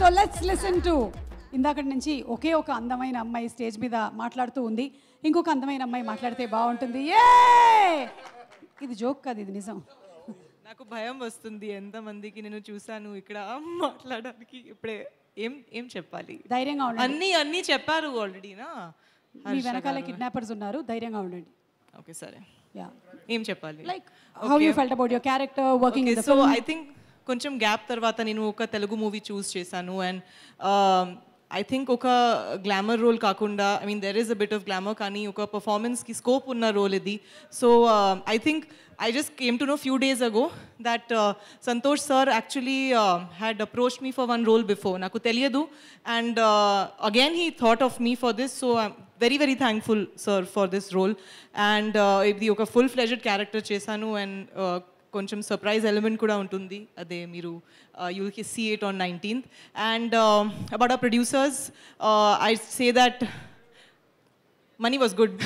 so let's listen to ఇందాకటి నుంచి ఒకే ఒక అందమైన అమ్మాయి స్టేజ్ మీద మాట్లాడుతూ ఉంది ఇంకొక అందమైన అమ్మాయి మాట్లాడితే బాగుంటుంది ఏ ఇది జోక్ కాదు ఇది నిజం నాకు భయం వస్తుంది ఎంతమందికి నేను చూశాను ఇక్కడ మాట్లాడడానికి ఇప్పుడే ఏం ఏం చెప్పాలి ధైర్యంగా ఉండండి అన్నీ అన్నీ చెప్పారు ఆల్రెడీనా మీ వెనకాల కిడ్నాపర్స్ ఉన్నారు ధైర్యంగా ఉండండి ఓకే సరే యా ఏం చెప్పాలి like how you felt about your character working so I think కొంచెం గ్యాప్ తర్వాత నేను ఒక తెలుగు మూవీ చూస్ చేశాను అండ్ ఐ థింక్ ఒక గ్లామర్ రోల్ కాకుండా I mean there is a bit of glamour కానీ ఒక పర్ఫార్మెన్స్కి స్కోప్ ఉన్న రోల్ ఇది so I think I just came to know few days ago that Santosh sir actually had approach me for one role before నాకు తెలియదు and again he thought of me for this so very very thankful sir for this role and uh, ఇది ఒక full fledged character చేశాను and uh, కొంచెం surprise element కూడా ఉంటుంది అదే మీరు యూ కి see it on nineteenth and about ఆ producers I say that money was good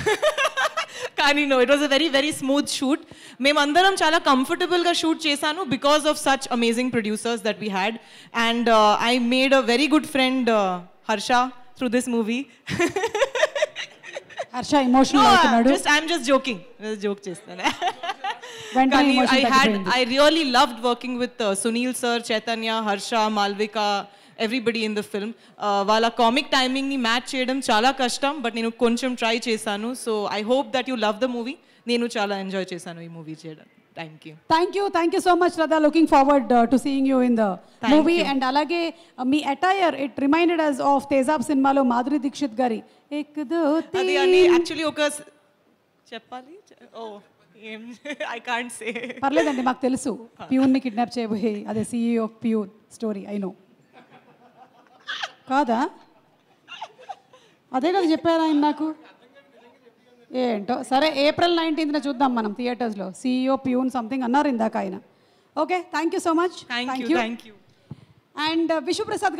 కానీ no it was a very very smooth shoot మేమందరం చాలా కంఫర్టబుల్గా షూట్ చేశాను because of such amazing producers that we had and I made a very good friend Harsha through this movie Harsha emotional I'm just joking joke చేస్తాను కానీ I had I really loved working with Sunil sir Chaitanya Harsha Malvika everybody in the film వాళ్ళ comic టైమింగ్ని match చేయడం చాలా కష్టం but నేను కొంచెం try చేశాను so I hope that you love the movie నేను చాలా ఎంజాయ్ చేశాను ఈ మూవీ చేయడం thank you thank you thank you so much rather looking forward to seeing you in the movie and అలాగే uh, మీ attire it reminded us of Tezaab సినిమాలో మాధురి దీక్షిత్ గారి actually ఒక చెప్పాలి ఓ ఐ కాంట్ సే పర్లేదండి మాకు తెలుసు ప్యూన్ని కిడ్నాప్ చేయబోయే అదే CEO peon story I know కాదా అదే కదా చెప్పారా ఆయన నాకు ఏంటో సరే ఏప్రిల్ నైన్టీన్త్న చూద్దాం మనం థియేటర్స్లో సీఈఓ ప్యూన్ సంథింగ్ అన్నారు ఇందాక ఆయన okay thank you so much thank you thank you and Vishwaprasad